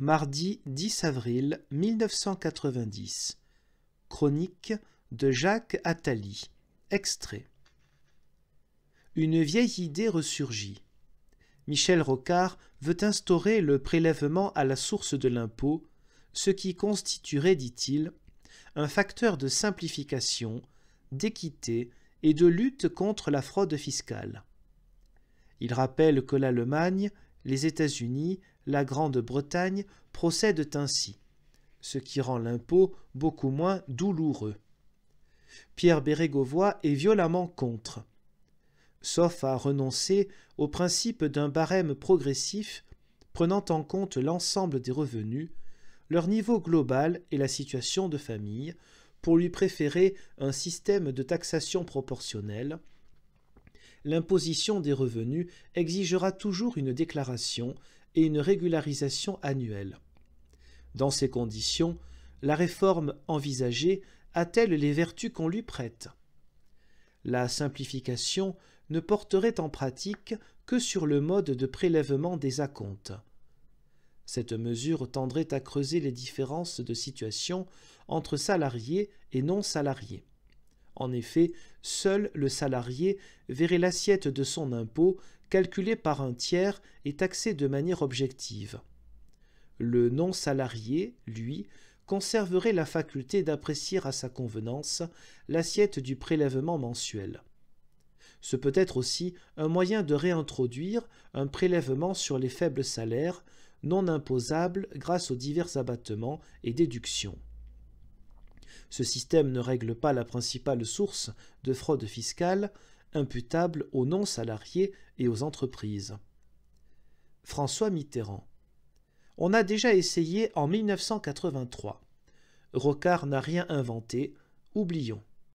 mardi 10 avril 1990. Chronique de Jacques Attali. Extrait. Une vieille idée ressurgit. Michel Rocard veut instaurer le prélèvement à la source de l'impôt, ce qui constituerait, dit-il, un facteur de simplification, d'équité et de lutte contre la fraude fiscale. Il rappelle que l'Allemagne les États-Unis, la Grande-Bretagne procèdent ainsi, ce qui rend l'impôt beaucoup moins douloureux. Pierre Bérégovoy est violemment contre. Sauf à renoncer au principe d'un barème progressif prenant en compte l'ensemble des revenus, leur niveau global et la situation de famille, pour lui préférer un système de taxation proportionnelle, l'imposition des revenus exigera toujours une déclaration et une régularisation annuelle. Dans ces conditions, la réforme envisagée a-t-elle les vertus qu'on lui prête La simplification ne porterait en pratique que sur le mode de prélèvement des acomptes. Cette mesure tendrait à creuser les différences de situation entre salariés et non salariés. En effet, seul le salarié verrait l'assiette de son impôt calculée par un tiers et taxée de manière objective. Le non-salarié, lui, conserverait la faculté d'apprécier à sa convenance l'assiette du prélèvement mensuel. Ce peut être aussi un moyen de réintroduire un prélèvement sur les faibles salaires non imposables grâce aux divers abattements et déductions ce système ne règle pas la principale source de fraude fiscale imputable aux non-salariés et aux entreprises. François Mitterrand. On a déjà essayé en 1983. Rocard n'a rien inventé, oublions.